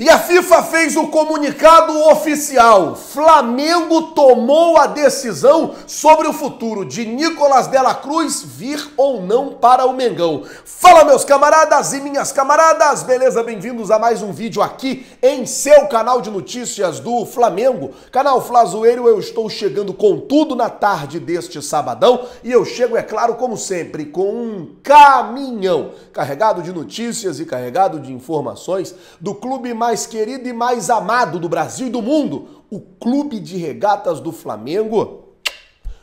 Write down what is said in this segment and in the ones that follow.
E a FIFA fez o comunicado oficial. Flamengo tomou a decisão sobre o futuro de Nicolas Della Cruz vir ou não para o Mengão. Fala meus camaradas e minhas camaradas, beleza? Bem-vindos a mais um vídeo aqui em seu canal de notícias do Flamengo. Canal Flazoeiro, eu estou chegando com tudo na tarde deste sabadão e eu chego, é claro, como sempre, com um caminhão carregado de notícias e carregado de informações do clube mais mais querido e mais amado do Brasil e do mundo, o Clube de Regatas do Flamengo.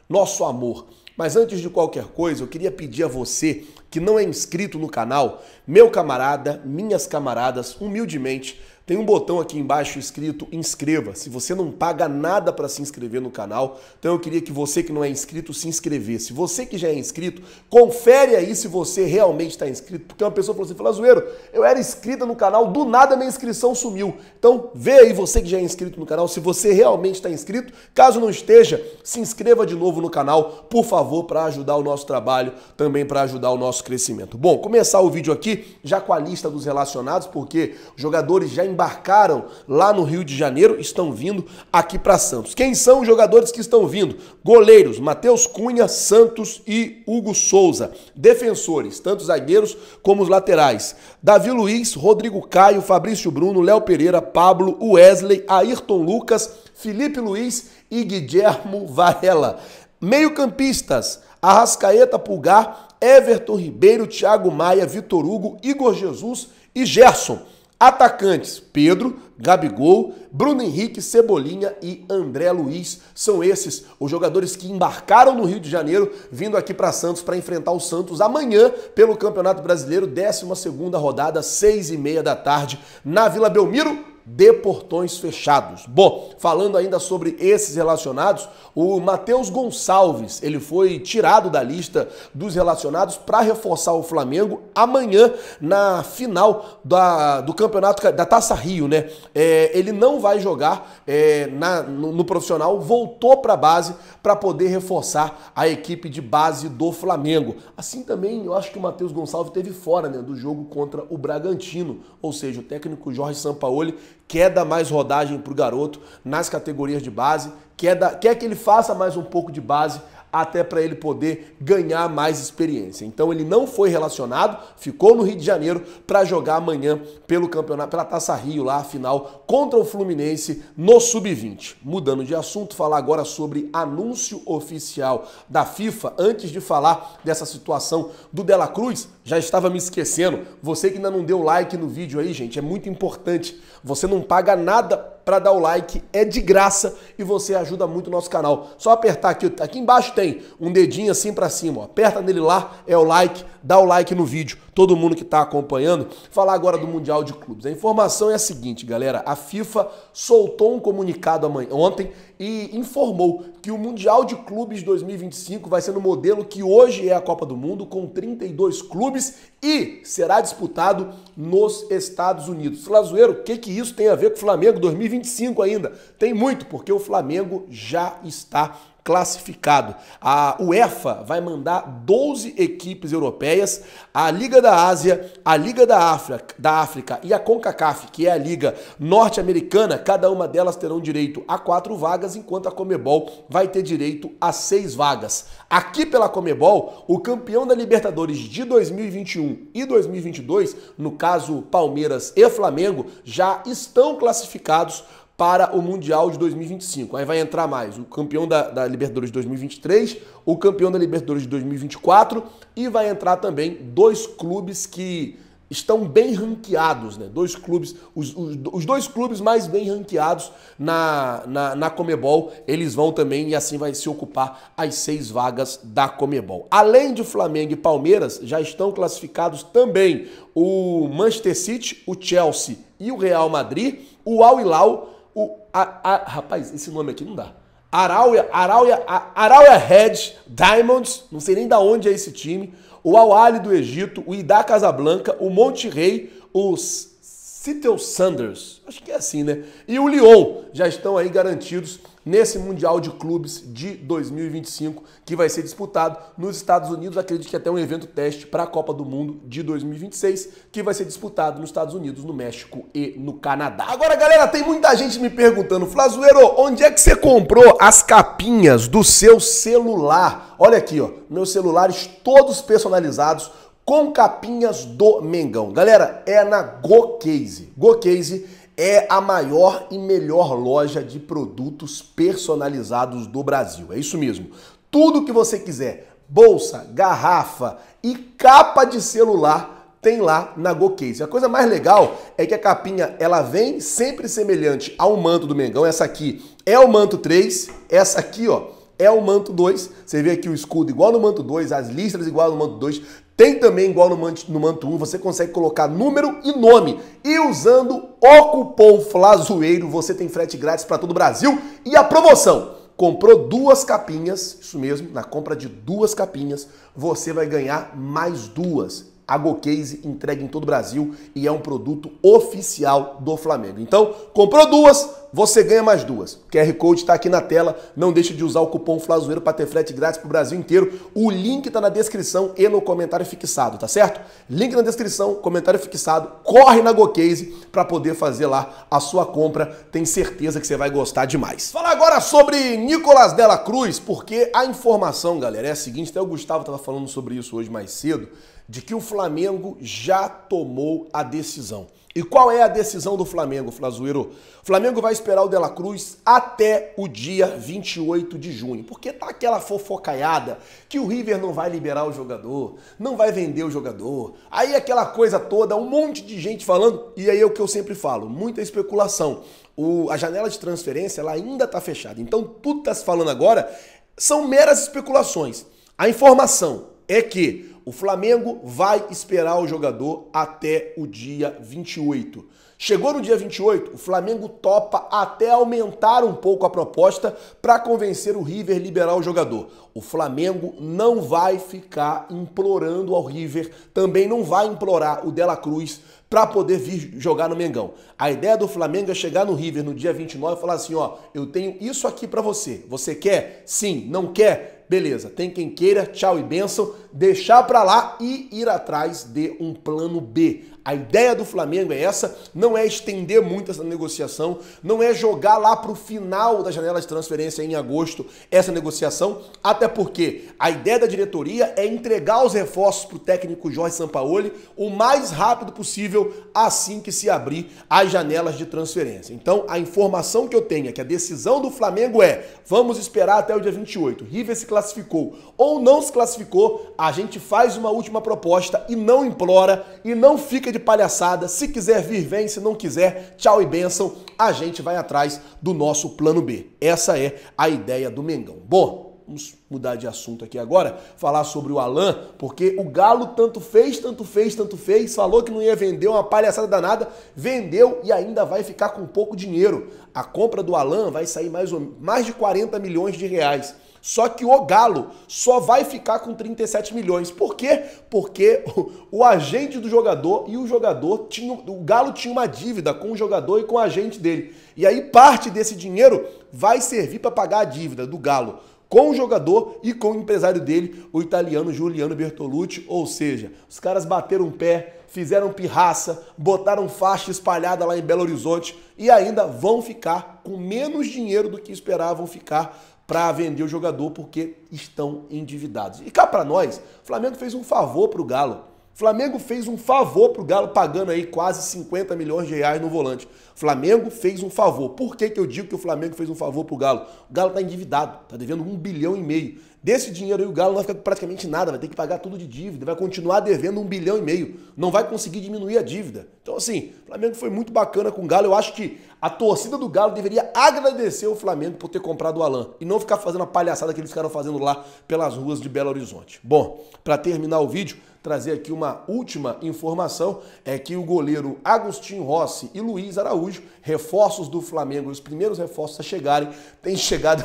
Nosso amor. Mas antes de qualquer coisa, eu queria pedir a você que não é inscrito no canal, meu camarada, minhas camaradas, humildemente, tem um botão aqui embaixo escrito inscreva-se. Você não paga nada para se inscrever no canal, então eu queria que você que não é inscrito se inscrevesse. Você que já é inscrito, confere aí se você realmente está inscrito, porque uma pessoa falou assim, fala zoeiro, eu era inscrita no canal, do nada minha inscrição sumiu. Então vê aí você que já é inscrito no canal, se você realmente está inscrito. Caso não esteja, se inscreva de novo no canal, por favor, para ajudar o nosso trabalho, também para ajudar o nosso crescimento. Bom, começar o vídeo aqui já com a lista dos relacionados, porque jogadores já embarcaram lá no Rio de Janeiro estão vindo aqui para Santos. Quem são os jogadores que estão vindo? Goleiros: Matheus Cunha, Santos e Hugo Souza. Defensores: tanto zagueiros como os laterais: Davi Luiz, Rodrigo Caio, Fabrício Bruno, Léo Pereira, Pablo, Wesley, Ayrton Lucas, Felipe Luiz e Guilhermo Varela. Meio-campistas: Arrascaeta Pulgar, Everton Ribeiro, Thiago Maia, Vitor Hugo, Igor Jesus e Gerson. Atacantes: Pedro, Gabigol, Bruno Henrique, Cebolinha e André Luiz são esses os jogadores que embarcaram no Rio de Janeiro, vindo aqui para Santos para enfrentar o Santos amanhã pelo Campeonato Brasileiro, 12 segunda rodada, 6 e meia da tarde na Vila Belmiro de portões fechados. Bom, falando ainda sobre esses relacionados, o Matheus Gonçalves, ele foi tirado da lista dos relacionados para reforçar o Flamengo amanhã na final da, do campeonato da Taça Rio, né? É, ele não vai jogar é, na, no, no profissional, voltou para a base para poder reforçar a equipe de base do Flamengo. Assim também, eu acho que o Matheus Gonçalves teve fora né, do jogo contra o Bragantino, ou seja, o técnico Jorge Sampaoli quer dar mais rodagem para o garoto nas categorias de base, quer, dar, quer que ele faça mais um pouco de base até para ele poder ganhar mais experiência. Então ele não foi relacionado, ficou no Rio de Janeiro para jogar amanhã pelo campeonato, pela Taça Rio lá, a final contra o Fluminense no sub-20. Mudando de assunto, falar agora sobre anúncio oficial da FIFA. Antes de falar dessa situação do Dela Cruz, já estava me esquecendo. Você que ainda não deu like no vídeo aí, gente, é muito importante. Você não paga nada para dar o like, é de graça e você ajuda muito o nosso canal. Só apertar aqui, aqui embaixo tem um dedinho assim para cima, ó. aperta nele lá, é o like dá o like no vídeo, todo mundo que está acompanhando. Falar agora do Mundial de Clubes. A informação é a seguinte, galera: a FIFA soltou um comunicado amanhã, ontem e informou que o Mundial de Clubes 2025 vai ser no modelo que hoje é a Copa do Mundo, com 32 clubes e será disputado nos Estados Unidos. Slazueiro, o que, que isso tem a ver com o Flamengo 2025 ainda? Tem muito, porque o Flamengo já está classificado. A UEFA vai mandar 12 equipes europeias, a Liga da Ásia, a Liga da África, da África e a CONCACAF, que é a Liga Norte-Americana, cada uma delas terão direito a quatro vagas, enquanto a Comebol vai ter direito a seis vagas. Aqui pela Comebol, o campeão da Libertadores de 2021 e 2022, no caso Palmeiras e Flamengo, já estão classificados para o Mundial de 2025. Aí vai entrar mais o campeão da, da, Libertadores de 2023, o campeão da Libertadores de 2024 e vai entrar também dois clubes que estão bem ranqueados, né? Dois clubes, os, os, os dois clubes mais bem ranqueados na, na, na Comebol, eles vão também e assim vai se ocupar as seis vagas da Comebol. Além de Flamengo e Palmeiras, já estão classificados também o Manchester City, o Chelsea e o Real Madrid, o Al Hilal, o. A, a, rapaz, esse nome aqui não dá. Arauia, Arauia, Arauia Red Diamonds, não sei nem da onde é esse time, o Awali do Egito, o Idá Casablanca, o Monte Rei, os Seattle Sanders, acho que é assim, né? E o Lyon já estão aí garantidos nesse Mundial de Clubes de 2025, que vai ser disputado nos Estados Unidos. Acredito que até um evento teste para a Copa do Mundo de 2026, que vai ser disputado nos Estados Unidos, no México e no Canadá. Agora, galera, tem muita gente me perguntando, Flazueiro, onde é que você comprou as capinhas do seu celular? Olha aqui, ó, meus celulares todos personalizados com capinhas do Mengão. Galera, é na GoCase. GoCase é a maior e melhor loja de produtos personalizados do Brasil. É isso mesmo. Tudo que você quiser, bolsa, garrafa e capa de celular tem lá na GoCase. A coisa mais legal é que a capinha ela vem sempre semelhante ao manto do Mengão. Essa aqui é o manto 3, essa aqui, ó, é o manto 2. Você vê aqui o escudo igual no manto 2, as listras igual no manto 2. Tem também igual no manto, no manto 1, um, você consegue colocar número e nome. E usando o cupom Flazoeiro, você tem frete grátis para todo o Brasil. E a promoção, comprou duas capinhas, isso mesmo, na compra de duas capinhas, você vai ganhar mais duas. A Case entrega em todo o Brasil e é um produto oficial do Flamengo. Então, comprou duas, você ganha mais duas. O QR Code está aqui na tela. Não deixe de usar o cupom Flazoeiro para ter frete grátis para o Brasil inteiro. O link está na descrição e no comentário fixado, tá certo? Link na descrição, comentário fixado. Corre na GoCase para poder fazer lá a sua compra. Tem certeza que você vai gostar demais. Fala agora sobre Nicolas Della Cruz, porque a informação, galera, é a seguinte. Até o Gustavo estava falando sobre isso hoje mais cedo, de que o Flamengo já tomou a decisão. E qual é a decisão do Flamengo, Flazueiro? O Flamengo vai esperar o Dela Cruz até o dia 28 de junho, porque tá aquela fofocaiada que o River não vai liberar o jogador, não vai vender o jogador. Aí aquela coisa toda, um monte de gente falando, e aí é o que eu sempre falo, muita especulação. O, a janela de transferência ela ainda está fechada. Então tudo que está se falando agora são meras especulações. A informação é que o Flamengo vai esperar o jogador até o dia 28. Chegou no dia 28, o Flamengo topa até aumentar um pouco a proposta para convencer o River liberar o jogador. O Flamengo não vai ficar implorando ao River, também não vai implorar o Dela Cruz para poder vir jogar no Mengão. A ideia do Flamengo é chegar no River no dia 29 e falar assim, ó, eu tenho isso aqui para você. Você quer? Sim, não quer? Beleza, tem quem queira, tchau e benção deixar para lá e ir atrás de um plano B. A ideia do Flamengo é essa, não é estender muito essa negociação, não é jogar lá para o final da janela de transferência em agosto essa negociação, até porque a ideia da diretoria é entregar os reforços para o técnico Jorge Sampaoli o mais rápido possível assim que se abrir as janelas de transferência. Então a informação que eu tenho é que a decisão do Flamengo é vamos esperar até o dia 28. River se classificou ou não se classificou, a a gente faz uma última proposta e não implora e não fica de palhaçada. Se quiser vir, vem. Se não quiser, tchau e benção. A gente vai atrás do nosso plano B. Essa é a ideia do Mengão. Bom, vamos mudar de assunto aqui agora, falar sobre o Alan, porque o Galo tanto fez, tanto fez, tanto fez, falou que não ia vender, uma palhaçada danada, vendeu e ainda vai ficar com pouco dinheiro. A compra do Alan vai sair mais, mais de 40 milhões de reais. Só que o Galo só vai ficar com 37 milhões. Por quê? Porque o, agente do jogador e o jogador tinha, o Galo tinha uma dívida com o jogador e com o agente dele. E aí parte desse dinheiro vai servir para pagar a dívida do Galo com o jogador e com o empresário dele, o italiano Giuliano Bertolucci. Ou seja, os caras bateram pé, fizeram pirraça, botaram faixa espalhada lá em Belo Horizonte e ainda vão ficar com menos dinheiro do que esperavam ficar para vender o jogador porque estão endividados. E cá para nós, o Flamengo fez um favor para o Galo. Flamengo fez um favor para o Galo pagando aí quase 50 milhões de reais no volante. Flamengo fez um favor. Por que, que eu digo que o Flamengo fez um favor para o Galo? O Galo está endividado, está devendo um bilhão e meio. Desse dinheiro aí o Galo não vai ficar praticamente nada, vai ter que pagar tudo de dívida, vai continuar devendo um bilhão e meio, não vai conseguir diminuir a dívida. Então, assim, o Flamengo foi muito bacana com o Galo. Eu acho que a torcida do Galo deveria agradecer o Flamengo por ter comprado o Alain e não ficar fazendo a palhaçada que eles ficaram fazendo lá pelas ruas de Belo Horizonte. Bom, para terminar o vídeo, trazer aqui uma última informação, é que o goleiro Agostinho Rossi e Luiz Araújo, reforços do Flamengo, os primeiros reforços a chegarem, têm chegado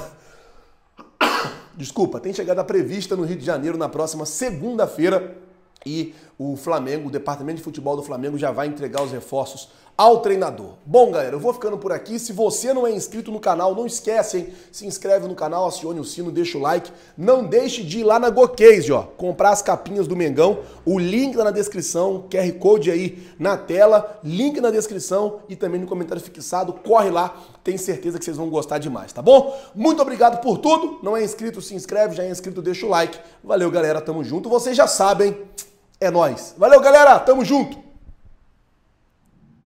desculpa, tem chegada prevista no Rio de Janeiro na próxima segunda-feira e o Flamengo, o departamento de futebol do Flamengo já vai entregar os reforços ao treinador. Bom, galera, eu vou ficando por aqui. Se você não é inscrito no canal, não esquece, hein? Se inscreve no canal, acione o sino, deixa o like. Não deixe de ir lá na GoCase, ó, comprar as capinhas do Mengão. O link tá na descrição, QR Code aí na tela, link na descrição e também no comentário fixado. Corre lá, tenho certeza que vocês vão gostar demais, tá bom? Muito obrigado por tudo. Não é inscrito, se inscreve, já é inscrito, deixa o like. Valeu, galera, tamo junto. Vocês já sabem, é nós. Valeu, galera, tamo junto.